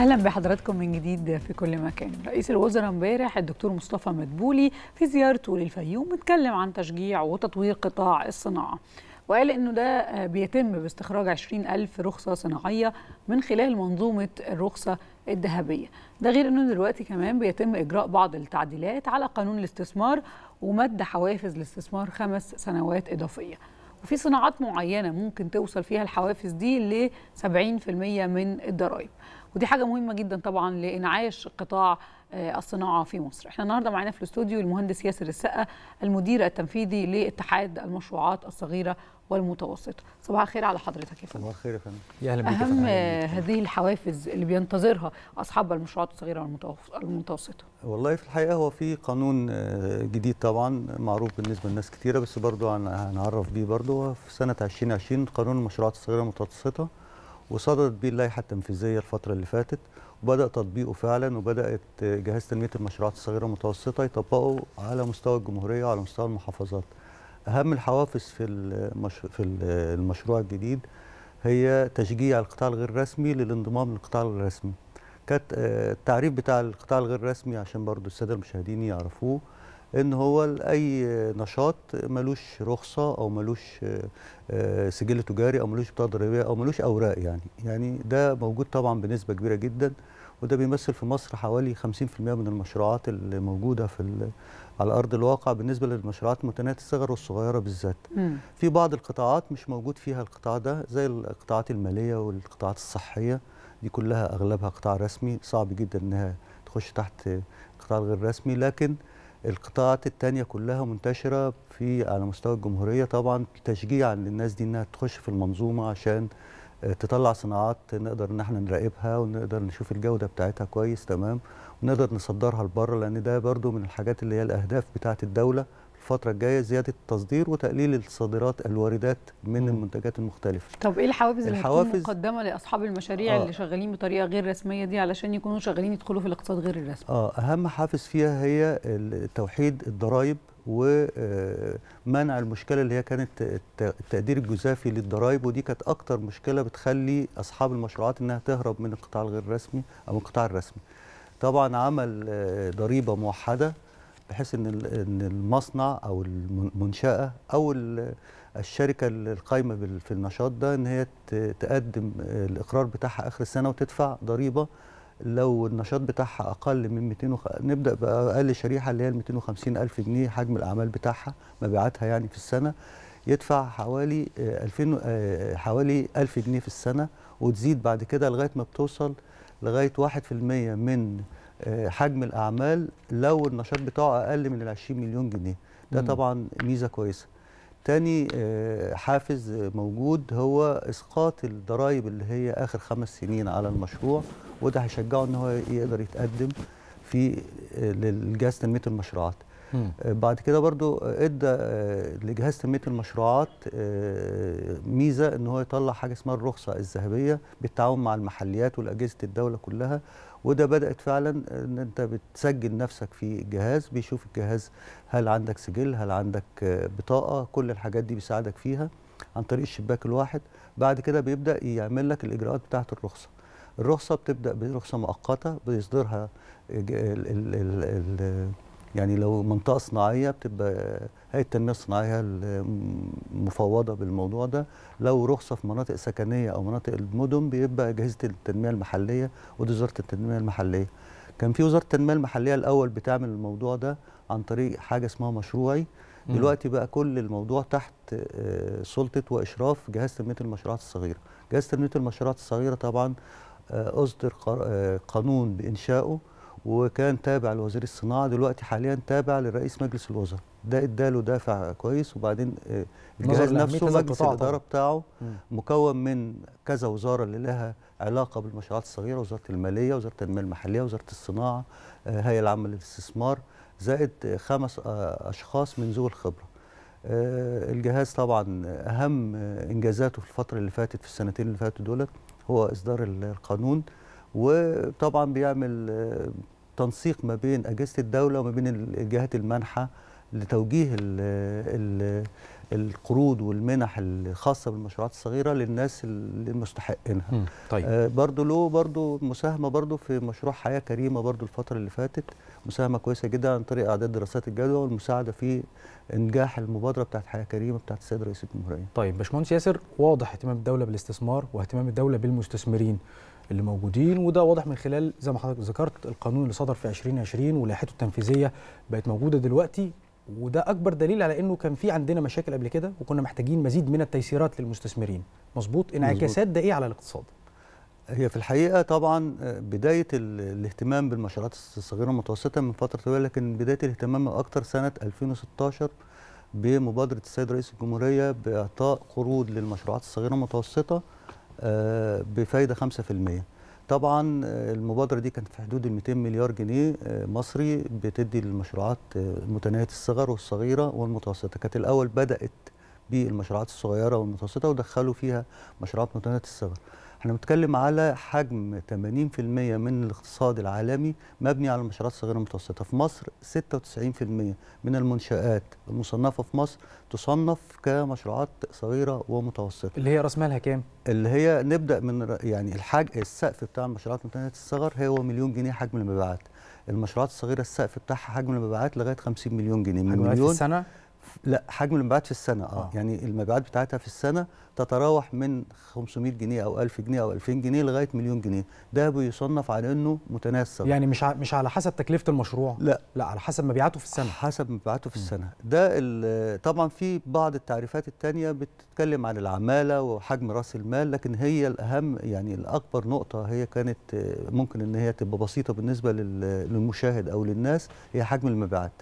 اهلا بحضراتكم من جديد في كل مكان رئيس الوزراء امبارح الدكتور مصطفى مدبولي في زيارته للفيوم اتكلم عن تشجيع وتطوير قطاع الصناعه وقال انه ده بيتم باستخراج 20 ألف رخصة صناعية من خلال منظومة الرخصة الذهبية ده غير انه دلوقتي كمان بيتم اجراء بعض التعديلات على قانون الاستثمار ومد حوافز الاستثمار خمس سنوات اضافية وفي صناعات معينة ممكن توصل فيها الحوافز دي ل 70% من الضرائب ودي حاجه مهمه جدا طبعا لانعاش قطاع آه، الصناعه في مصر. احنا النهارده معانا في الاستوديو المهندس ياسر السقا المدير التنفيذي لاتحاد المشروعات الصغيره والمتوسطه. صباح الخير على حضرتك يا فندم. صباح الخير يا فندم. يا اهلا بيك اهم هذه الحوافز اللي بينتظرها اصحاب المشروعات الصغيره والمتوسطه. والله في الحقيقه هو في قانون آه، جديد طبعا معروف بالنسبه لناس كثيره بس برضه هنعرف بيه برضه في سنه 2020 قانون المشروعات الصغيره والمتوسطه وصدرت بيه اللائحه التنفيذيه الفتره اللي فاتت وبدا تطبيقه فعلا وبدات جهاز تنميه المشروعات الصغيره والمتوسطه يطبقه على مستوى الجمهوريه وعلى مستوى المحافظات اهم الحوافز في في المشروع الجديد هي تشجيع القطاع الغير رسمي للانضمام للقطاع الرسمي كانت آه، التعريف بتاع القطاع الغير رسمي عشان برضو الساده المشاهدين يعرفوه ان هو اي نشاط ملوش رخصه او ملوش آه، آه، سجل تجاري او ملوش بطاقه ضريبيه او ملوش اوراق يعني يعني ده موجود طبعا بنسبه كبيره جدا وده بيمثل في مصر حوالي 50% من المشروعات اللي موجوده في على ارض الواقع بالنسبه للمشروعات المتناهيه الصغر والصغيره بالذات. في بعض القطاعات مش موجود فيها القطاع ده زي القطاعات الماليه والقطاعات الصحيه دي كلها اغلبها قطاع رسمي صعب جدا انها تخش تحت قطاع غير رسمي لكن القطاعات التانية كلها منتشرة في على مستوى الجمهورية طبعا تشجيعا للناس دي انها تخش في المنظومة عشان آه، تطلع صناعات نقدر ان احنا نراقبها ونقدر نشوف الجودة بتاعتها كويس تمام ونقدر نصدرها لبره لان ده برضو من الحاجات اللي هي الاهداف بتاعت الدولة الفتره الجايه زياده التصدير وتقليل الصادرات الواردات من مم. المنتجات المختلفه طب ايه الحوافز اللي مقدمه لاصحاب المشاريع آه اللي شغالين بطريقه غير رسميه دي علشان يكونوا شغالين يدخلوا في الاقتصاد غير الرسمي اه اهم حافز فيها هي توحيد الضرائب ومنع آه، المشكله اللي هي كانت التقدير الجزافي للضرائب ودي كانت اكتر مشكله بتخلي اصحاب المشروعات انها تهرب من القطاع الغير الرسمي او القطاع الرسمي طبعا عمل آه، ضريبه موحده بحيث ان ان المصنع او المنشاه او الشركه القايمه في النشاط ده ان هي تقدم الاقرار بتاعها اخر السنه وتدفع ضريبه لو النشاط بتاعها اقل من 200 وخ... نبدا باقل شريحه اللي هي 250 الف جنيه حجم الاعمال بتاعها مبيعاتها يعني في السنه يدفع حوالي 2000 آه، آه، حوالي 1000 جنيه في السنه وتزيد بعد كده لغايه ما بتوصل لغايه 1% من آه، حجم الاعمال لو النشاط بتاعه اقل من ال 20 مليون جنيه ده طبعا ميزه كويسه تاني آه، حافز موجود هو اسقاط الضرائب اللي هي اخر خمس سنين على المشروع وده هيشجعه ان هو يقدر يتقدم في آه، لجهاز تنميه المشروعات بعد كده برضو ادى لجهاز تنميه المشروعات ميزه ان هو يطلع حاجه اسمها الرخصه الذهبيه بالتعاون مع المحليات والاجهزه الدوله كلها وده بدات فعلا ان انت بتسجل نفسك في الجهاز بيشوف الجهاز هل عندك سجل هل عندك بطاقه كل الحاجات دي بيساعدك فيها عن طريق الشباك الواحد بعد كده بيبدا يعمل لك الاجراءات بتاعه الرخصه الرخصه بتبدا برخصه مؤقته بيصدرها الـ الـ الـ الـ يعني لو منطقه صناعيه بتبقى هيئه التنميه الصناعيه المفوضه بالموضوع ده لو رخصه في مناطق سكنيه او مناطق المدن بيبقى اجهزه التنميه المحليه ودي وزاره التنميه المحليه كان في وزاره التنميه المحليه الاول بتعمل الموضوع ده عن طريق حاجه اسمها مشروعي دلوقتي بقى كل الموضوع تحت آه، سلطه واشراف جهاز تنميه المشروعات الصغيره جهاز تنميه المشروعات الصغيره طبعا آه، اصدر آه، قانون بانشائه وكان تابع لوزير الصناعه دلوقتي حاليا تابع لرئيس مجلس الوزراء ده اداله دافع كويس وبعدين آه، الجهاز نفسه مجلس الاداره بتاعه مكون من كذا وزاره اللي لها علاقه بالمشروعات الصغيره وزاره الماليه وزاره التنميه المحليه وزاره الصناعه الهيئه آه، العامه للاستثمار زائد خمس آه، اشخاص من ذوي الخبره الجهاز طبعا اهم انجازاته في الفتره اللي فاتت في السنتين اللي فاتوا دولت هو اصدار القانون وطبعا بيعمل تنسيق ما بين اجهزه الدوله وما بين الجهات المانحه لتوجيه الـ الـ القروض والمنح الخاصه بالمشروعات الصغيره للناس اللي مستحقينها طيب. آه برضو له برضو مساهمه برضو في مشروع حياه كريمه برضو الفتره اللي فاتت مساهمه كويسه جدا عن طريق اعداد دراسات الجدوى والمساعده في انجاح المبادره بتاعت حياه كريمه بتاعت السيد رئيس الجمهوريه طيب باشمهندس ياسر واضح اهتمام الدوله بالاستثمار واهتمام الدوله بالمستثمرين اللي موجودين وده واضح من خلال زي ما حضرتك ذكرت القانون اللي صدر في 2020 ولائحته التنفيذيه بقت موجوده دلوقتي وده اكبر دليل على انه كان في عندنا مشاكل قبل كده وكنا محتاجين مزيد من التيسيرات للمستثمرين مظبوط انعكاسات ده ايه على الاقتصاد هي في الحقيقه طبعا آه، بدايه الاهتمام بالمشروعات الصغيره والمتوسطه من فتره طويله لكن بدايه الاهتمام اكتر سنه 2016 بمبادره السيد رئيس الجمهوريه باعطاء قروض للمشروعات الصغيره والمتوسطه آه، بفايده 5% طبعا آه، المبادره دي كانت في حدود ال 200 مليار جنيه آه، مصري بتدي للمشروعات آه، متناهيه الصغر والصغيره والمتوسطه كانت الاول بدات بالمشروعات الصغيره والمتوسطه ودخلوا فيها مشروعات متناهيه الصغر احنا بنتكلم على حجم 80% من الاقتصاد العالمي مبني على المشروعات الصغيرة المتوسطة في مصر 96% من المنشآت المصنفة في مصر تصنف كمشروعات صغيرة ومتوسطة اللي هي راس مالها كام؟ اللي هي نبدأ من يعني الحج السقف بتاع المشروعات المتوسطه الصغر هو مليون جنيه حجم المبيعات المشروعات الصغيرة السقف بتاعها حجم المبيعات لغاية 50 مليون جنيه من مليون في السنة لا حجم المبيعات في السنه آه. آه. يعني المبيعات بتاعتها في السنه تتراوح من 500 جنيه او 1000 جنيه او 2000 جنيه لغايه مليون جنيه ده بيصنف على انه متناسب يعني مش مش على حسب تكلفه المشروع لا لا على حسب مبيعاته في السنه حسب مبيعاته في م. السنه ده طبعا في بعض التعريفات الثانيه بتتكلم عن العماله وحجم راس المال لكن هي الاهم يعني الاكبر نقطه هي كانت ممكن ان هي تبقى بسيطه بالنسبه للمشاهد او للناس هي حجم المبيعات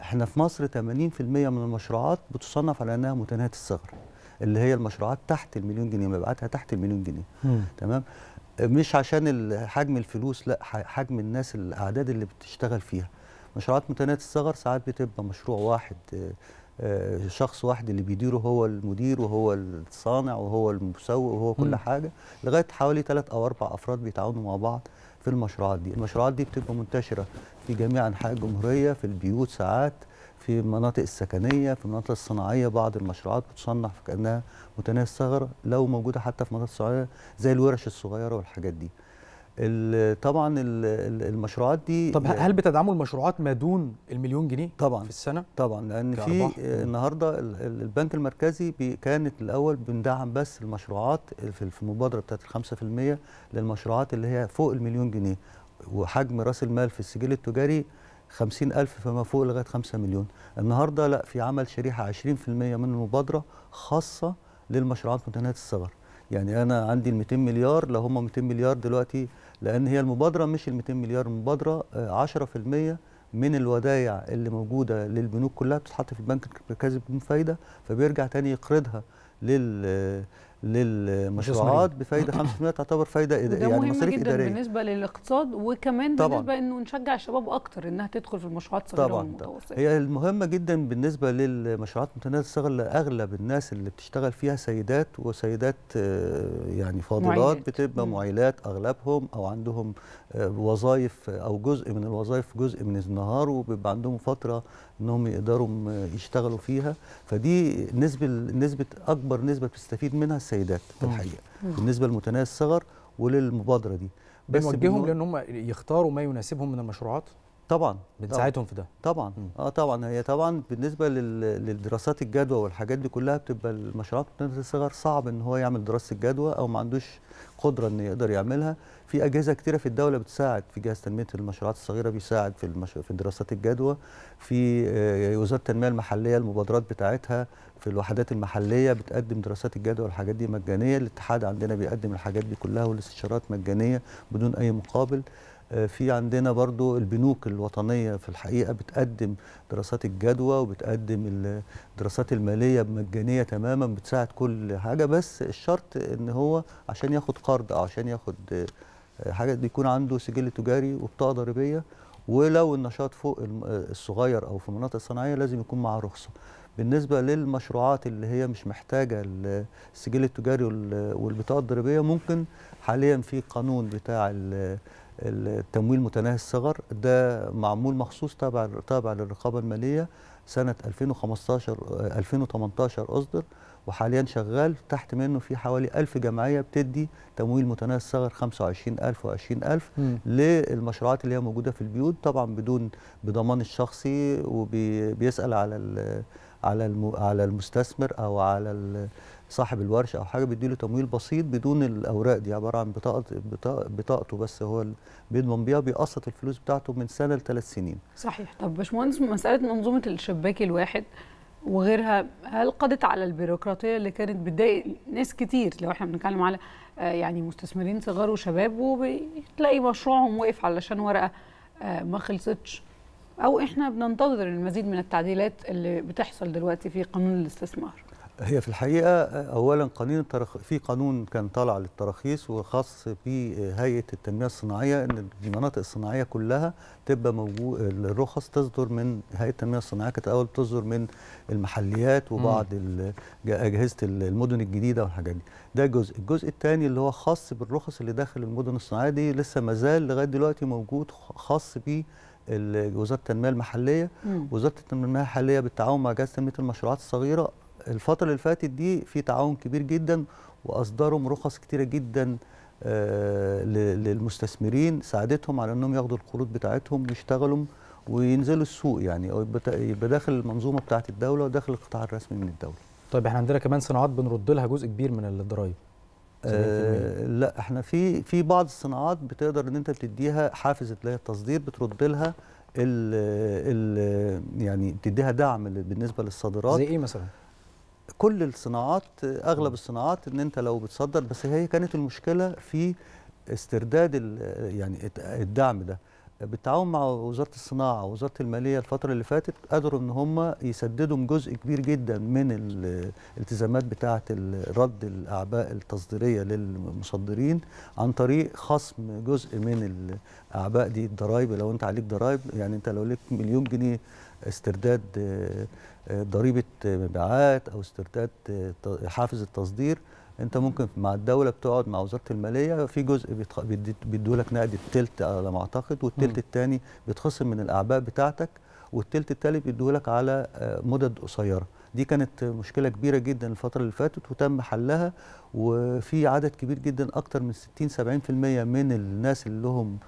احنا في مصر 80% من المشروعات بتصنف على انها متناهيه الصغر اللي هي المشروعات تحت المليون جنيه مبيعاتها تحت المليون جنيه تمام مش عشان حجم الفلوس لا حجم الناس الاعداد اللي بتشتغل فيها مشروعات متناهيه الصغر ساعات بتبقى مشروع واحد آه، آه، شخص واحد اللي بيديره هو المدير وهو الصانع وهو المسوق وهو كل حاجه لغايه حوالي ثلاث او اربع افراد بيتعاونوا مع بعض في المشروعات دي المشروعات دي بتبقى منتشرة في جميع أنحاء الجمهورية في البيوت ساعات في المناطق السكنية في المناطق الصناعية بعض المشروعات بتصنع كأنها متناهية الثغرة لو موجودة حتى في مناطق صناعية زي الورش الصغيرة والحاجات دي طبعا المشروعات دي طب هل بتدعموا المشروعات ما دون المليون جنيه طبعا في السنه طبعا لان في آه، النهارده البنك المركزي كانت الاول بندعم بس المشروعات في المبادره بتاعت ال 5% للمشروعات اللي هي فوق المليون جنيه وحجم راس المال في السجل التجاري 50000 فما فوق لغايه 5 مليون النهارده لا في عمل شريحه 20% من المبادره خاصه للمشروعات متناهيه الصغر يعني انا عندي ال 200 مليار لو هم 200 مليار دلوقتي لان هي المبادره مش ال 200 مليار المبادره 10% آه، من الودايع اللي موجوده للبنوك كلها بتتحط في البنك المركزي بدون فايده فبيرجع تاني يقرضها لل آه، للمشروعات بفايده 5% تعتبر فايده اداريه يعني مصاريف جدا إدارية. بالنسبه للاقتصاد وكمان طبعًا. بالنسبه انه نشجع الشباب اكتر انها تدخل في المشروعات الصغيره طبعًا والمتوسطه هي المهمه جدا بالنسبه للمشروعات المتناهيه الصغر اغلب الناس اللي بتشتغل فيها سيدات وسيدات آه، يعني فاضلات بتبقى معيلات اغلبهم او عندهم آه، وظائف آه، او جزء من الوظائف جزء من النهار وبيبقى عندهم فتره انهم يقدروا يشتغلوا فيها فدي نسبه نسبه اكبر نسبه بتستفيد منها السيدات في الحقيقه بالنسبه لمتناهي الصغر وللمبادره دي بس بنوجههم لان هم يختاروا ما يناسبهم من المشروعات طبعا بنساعدهم في ده طبعا اه طبعا هي طبعا بالنسبه للدراسات الجدوى والحاجات دي كلها بتبقى المشروعات الصغر صعب ان هو يعمل دراسه الجدوى او ما عندوش قدره ان يقدر يعملها في اجهزه كتيره في الدوله بتساعد في جهاز تنميه المشروعات الصغيره بيساعد في المش... في دراسات الجدوى في آه، وزاره التنميه المحليه المبادرات بتاعتها في الوحدات المحليه بتقدم دراسات الجدوى والحاجات دي مجانيه الاتحاد عندنا بيقدم الحاجات دي كلها والاستشارات مجانيه بدون اي مقابل آه، في عندنا برضو البنوك الوطنية في الحقيقة بتقدم دراسات الجدوى وبتقدم الدراسات المالية مجانية تماما بتساعد كل حاجة بس الشرط ان هو عشان ياخد قرض او عشان ياخد آه، حاجة يكون عنده سجل تجاري وبطاقة ضريبية ولو النشاط فوق آه، الصغير او في المناطق الصناعية لازم يكون معاه رخصة بالنسبة للمشروعات اللي هي مش محتاجة السجل التجاري والبطاقة الضريبية ممكن حاليا في قانون بتاع التمويل متناهي الصغر ده معمول مخصوص تابع تابع للرقابه الماليه سنه 2015 2018 اصدر وحاليا شغال تحت منه في حوالي 1000 جمعيه بتدي تمويل متناهي الصغر 25000 و20000 للمشروعات اللي هي موجوده في البيوت طبعا بدون بضمان الشخصي وبيسال على على على المستثمر او على صاحب الورشه او حاجه بيديله تمويل بسيط بدون الاوراق دي عباره عن بطاقه بطاقته بس هو بيضمن بيها بيقسط الفلوس بتاعته من سنه لثلاث سنين. صحيح، طب باشمهندس مساله منظومه الشباك الواحد وغيرها هل قضت على البيروقراطيه اللي كانت بتضايق ناس كتير لو احنا بنتكلم على آه، يعني مستثمرين صغار وشباب وبتلاقي مشروعهم وقف علشان ورقه آه، ما خلصتش او احنا بننتظر المزيد من التعديلات اللي بتحصل دلوقتي في قانون الاستثمار هي في الحقيقه اولا قانون الترخ... في قانون كان طالع للتراخيص وخاص بهيئه التنميه الصناعيه ان المناطق الصناعيه كلها تبقى موجود الرخص تصدر من هيئه التنميه الصناعيه كانت اول بتصدر من المحليات وبعض ال... اجهزه المدن الجديده والحاجات دي ده جزء الجزء الثاني اللي هو خاص بالرخص اللي داخل المدن الصناعيه دي لسه ما زال لغايه دلوقتي موجود خاص بيه وزاره التنميه المحليه وزاره التنميه المحليه بالتعاون مع جهاز تنميه المشروعات الصغيره الفتره اللي فاتت دي في تعاون كبير جدا واصدروا رخص كتيره جدا آه، للمستثمرين ساعدتهم على انهم ياخدوا القروض بتاعتهم ويشتغلوا وينزلوا السوق يعني او يبقى داخل المنظومه بتاعت الدوله وداخل القطاع الرسمي من الدوله. طيب احنا عندنا كمان صناعات بنرد لها جزء كبير من الضرايب. آه، لا احنا في في بعض الصناعات بتقدر ان انت بتديها حافز اللي هي التصدير بترد لها الـ الـ يعني بتديها دعم بالنسبه للصادرات زي ايه مثلا؟ كل الصناعات اغلب الصناعات ان انت لو بتصدر بس هي كانت المشكله في استرداد يعني الدعم ده بالتعاون مع وزاره الصناعه ووزاره الماليه الفتره اللي فاتت قدروا ان هم يسددوا جزء كبير جدا من الالتزامات بتاعه رد الاعباء التصديريه للمصدرين عن طريق خصم جزء من الاعباء دي الضرايب لو انت عليك ضرايب يعني انت لو ليك مليون جنيه استرداد آه، آه، ضريبه مبيعات او استرداد آه، حافز التصدير انت ممكن مع الدوله بتقعد مع وزاره الماليه في جزء بيدوا لك نقد التلت على ما اعتقد والتلت الثاني بيتخصم من الاعباء بتاعتك والتلت التالت بيدوا لك على آه، مدد قصيره دي كانت مشكله كبيره جدا الفتره اللي فاتت وتم حلها وفي عدد كبير جدا اكتر من 60 70% من الناس اللي لهم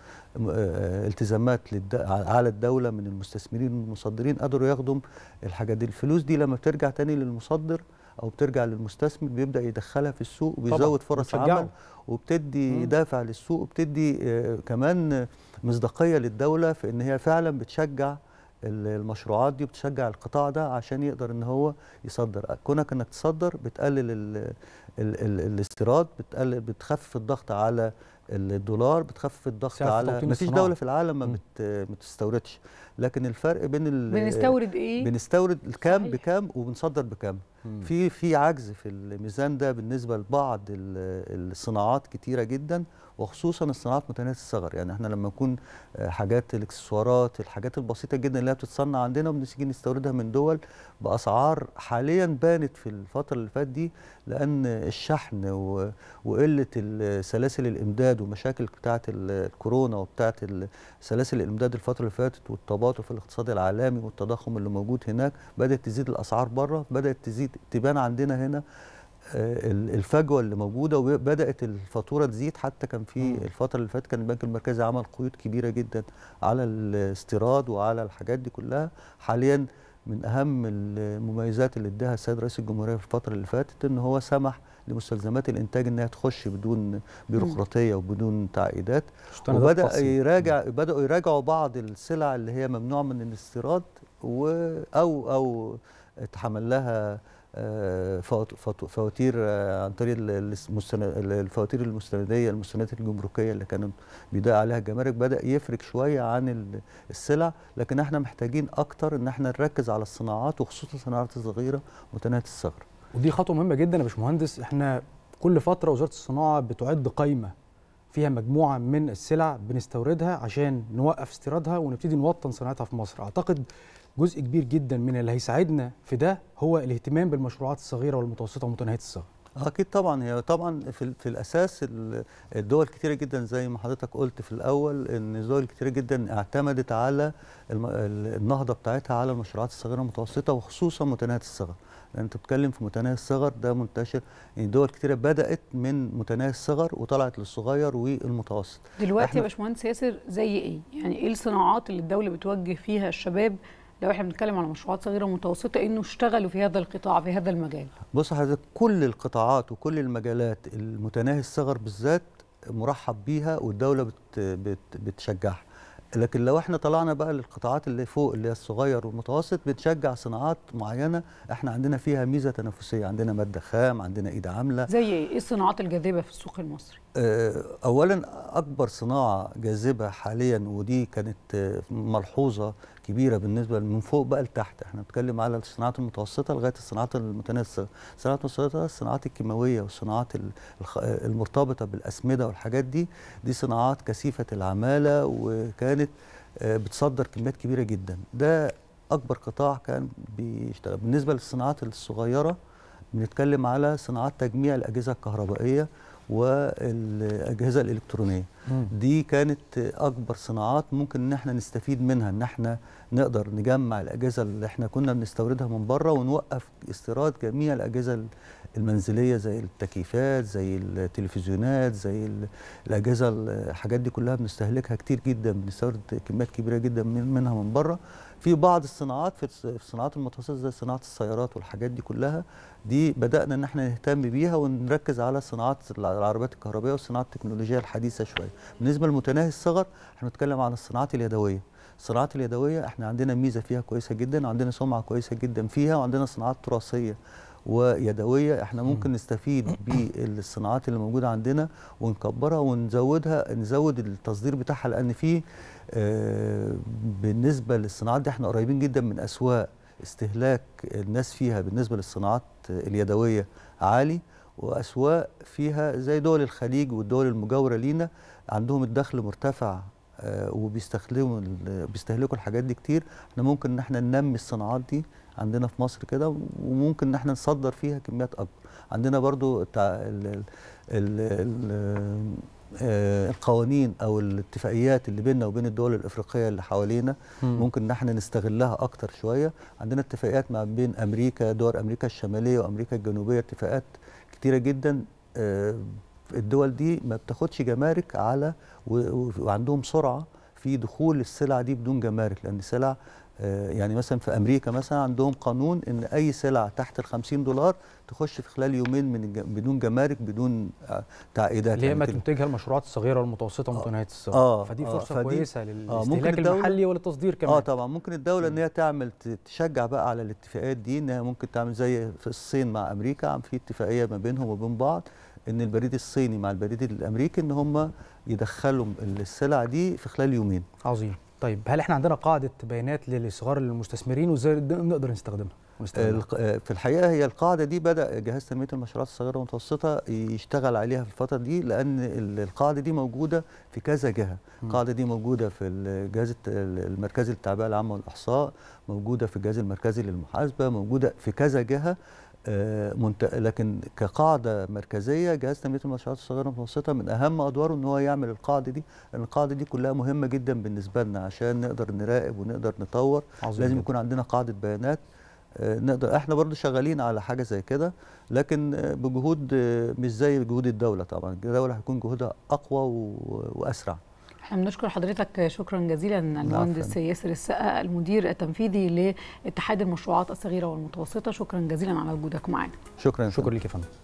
آه، التزامات على الدوله من المستثمرين والمصدرين قدروا ياخدوا الحاجات دي الفلوس دي لما بترجع تاني للمصدر او بترجع للمستثمر بيبدا يدخلها في السوق وبيزود فرص عمل وبتدي دافع للسوق وبتدي آه، كمان مصداقيه للدوله في ان هي فعلا بتشجع المشروعات دي بتشجع القطاع ده عشان يقدر ان هو يصدر كونك انك تصدر بتقلل الاستيراد بتقلل بتخفف الضغط على الدولار بتخفف الضغط على مفيش دوله في العالم ما بتستوردش لكن الفرق بين بنستورد ايه بنستورد الكام بكام وبنصدر بكام في في عجز في الميزان ده بالنسبه لبعض الصناعات كتيره جدا وخصوصا الصناعات متناهيه الصغر يعني احنا لما نكون آه، حاجات الاكسسوارات الحاجات البسيطه جدا اللي هي بتتصنع عندنا وبنيجي نستوردها من دول باسعار حاليا بانت في الفتره اللي فاتت دي لان الشحن وقله سلاسل الامداد ومشاكل بتاعه الكورونا وبتاعه سلاسل الامداد الفتره اللي فاتت والطب الضربات وفي الاقتصاد العالمي والتضخم اللي موجود هناك بدات تزيد الاسعار بره بدات تزيد تبان عندنا هنا آه، الفجوه اللي موجوده وبدات الفاتوره تزيد حتى كان في الفتره اللي فاتت كان البنك المركزي عمل قيود كبيره جدا على الاستيراد وعلى الحاجات دي كلها حاليا من اهم المميزات اللي اداها السيد رئيس الجمهوريه في الفتره اللي فاتت ان هو سمح لمستلزمات الانتاج انها تخش بدون بيروقراطيه وبدون تعقيدات وبدا يراجع بداوا يراجعوا بعض السلع اللي هي ممنوع من الاستيراد و او او اتحمل لها آه، فواتير آه، عن طريق الفواتير المستنديه المستندات الجمركيه اللي كانوا بيضيع عليها الجمارك بدا يفرق شويه عن السلع لكن احنا محتاجين اكتر ان احنا نركز على الصناعات وخصوصا الصناعات الصغيره متناهيه الثغره ودي خطوه مهمه جدا يا باشمهندس احنا كل فتره وزاره الصناعه بتعد قائمه فيها مجموعه من السلع بنستوردها عشان نوقف استيرادها ونبتدي نوطن صناعتها في مصر اعتقد جزء كبير جدا من اللي هيساعدنا في ده هو الاهتمام بالمشروعات الصغيره والمتوسطه ومتناهيه الصغر اكيد طبعا هي طبعا في, في الاساس الدول كتيره جدا زي ما حضرتك قلت في الاول ان الدول كتيره جدا اعتمدت على النهضه بتاعتها على المشروعات الصغيره والمتوسطه وخصوصا متناهيه الصغر لان انت بتتكلم في متناهي الصغر ده منتشر يعني دول كتيره بدات من متناهي الصغر وطلعت للصغير والمتوسط دلوقتي يا باشمهندس ياسر زي ايه يعني ايه الصناعات اللي الدوله بتوجه فيها الشباب لو احنا بنتكلم على مشروعات صغيره ومتوسطه انه اشتغلوا في هذا القطاع في هذا المجال بص حضرتك كل القطاعات وكل المجالات المتناهي الصغر بالذات مرحب بيها والدوله بت بت بتشجعها لكن لو احنا طلعنا بقى للقطاعات اللي فوق اللي هي الصغير والمتوسط بنشجع صناعات معينه احنا عندنا فيها ميزه تنافسيه عندنا ماده خام عندنا ايد عامله زي ايه, ايه الصناعات الجاذبه في السوق المصري آه، اولا اكبر صناعه جاذبه حاليا ودي كانت آه، ملحوظه كبيره بالنسبه من فوق بقى لتحت احنا بنتكلم على الصناعات المتوسطه لغايه الصناعات المتناسقه الصناعات المتوسطه الصناعات الكيماويه والصناعات المرتبطه بالاسمده والحاجات دي دي صناعات كثيفه العماله وكانت آه، بتصدر كميات كبيره جدا ده اكبر قطاع كان بيشتغل بالنسبه للصناعات الصغيره بنتكلم على صناعات تجميع الاجهزه الكهربائيه والاجهزه الالكترونيه دي كانت اكبر صناعات ممكن ان احنا نستفيد منها ان احنا نقدر نجمع الاجهزه اللي احنا كنا بنستوردها من بره ونوقف استيراد جميع الاجهزه المنزليه زي التكييفات زي التلفزيونات زي الاجهزه الحاجات دي كلها بنستهلكها كتير جدا بنستورد كميات كبيره جدا منها من بره في بعض الصناعات في الصناعات المتوسطه زي صناعه السيارات والحاجات دي كلها دي بدانا ان احنا نهتم بيها ونركز على صناعات العربيات الكهربائيه والصناعات التكنولوجيا الحديثه شويه بالنسبه لمتناهي الصغر احنا بنتكلم عن الصناعات اليدويه الصناعات اليدويه احنا عندنا ميزه فيها كويسه جدا عندنا سمعه كويسه جدا فيها وعندنا صناعات تراثيه ويدويه احنا ممكن نستفيد بالصناعات اللي موجوده عندنا ونكبرها ونزودها نزود التصدير بتاعها لان في آه، بالنسبه للصناعات دي احنا قريبين جدا من اسواق استهلاك الناس فيها بالنسبه للصناعات اليدويه عالي واسواق فيها زي دول الخليج والدول المجاوره لينا عندهم الدخل مرتفع آه، وبيستخدموا بيستهلكوا الحاجات دي كتير احنا ممكن ان احنا ننمي الصناعات دي عندنا في مصر كده وممكن ان احنا نصدر فيها كميات اكبر عندنا برضو التع... ال... ال... ال... آه، القوانين او الاتفاقيات اللي بيننا وبين الدول الافريقيه اللي حوالينا ممكن ان احنا نستغلها اكتر شويه عندنا اتفاقيات ما بين امريكا دول امريكا الشماليه وامريكا الجنوبيه اتفاقات كتيره جدا آه، الدول دي ما بتاخدش جمارك على وعندهم سرعه في دخول السلع دي بدون جمارك لان السلع آه، يعني مثلا في امريكا مثلا عندهم قانون ان اي سلعه تحت ال 50 دولار تخش في خلال يومين من بدون جمارك بدون آه، تعقيدات اللي هي يعني ما تنتجها المشروعات الصغيره والمتوسطه ومتناهيه آه، الصغر آه فدي فرصه آه فدي كويسه للاستهلاك آه المحلي وللتصدير كمان اه طبعا ممكن الدوله ان هي تعمل تشجع بقى على الاتفاقات دي ان هي ممكن تعمل زي في الصين مع امريكا عم في اتفاقيه ما بينهم وبين بعض ان البريد الصيني مع البريد الامريكي ان هم يدخلوا السلع دي في خلال يومين عظيم طيب هل احنا عندنا قاعده بيانات للصغار المستثمرين وازاي نقدر نستخدمها؟ في الحقيقه هي القاعده دي بدا جهاز تنميه المشروعات الصغيره والمتوسطه يشتغل عليها في الفتره دي لان القاعده دي موجوده في كذا جهه، القاعده دي موجوده في الجهاز المركزي للتعبئه العامه والاحصاء، موجوده في الجهاز المركزي للمحاسبه، موجوده في كذا جهه آه، لكن كقاعده مركزيه جهاز تنميه المشروعات الصغيره والمتوسطه من اهم ادواره ان هو يعمل القاعده دي لان القاعده دي كلها مهمه جدا بالنسبه لنا عشان نقدر نراقب ونقدر نطور عظيم لازم يكون عندنا قاعده بيانات آه، نقدر احنا برضو شغالين على حاجه زي كده لكن آه، بجهود مش زي جهود الدوله طبعا الدوله هيكون جهودها اقوى واسرع احنا بنشكر حضرتك شكرا جزيلا المهندس ياسر السقا المدير التنفيذي لاتحاد المشروعات الصغيره والمتوسطه شكرا جزيلا على وجودك معنا شكرا شكرا لك يا فندم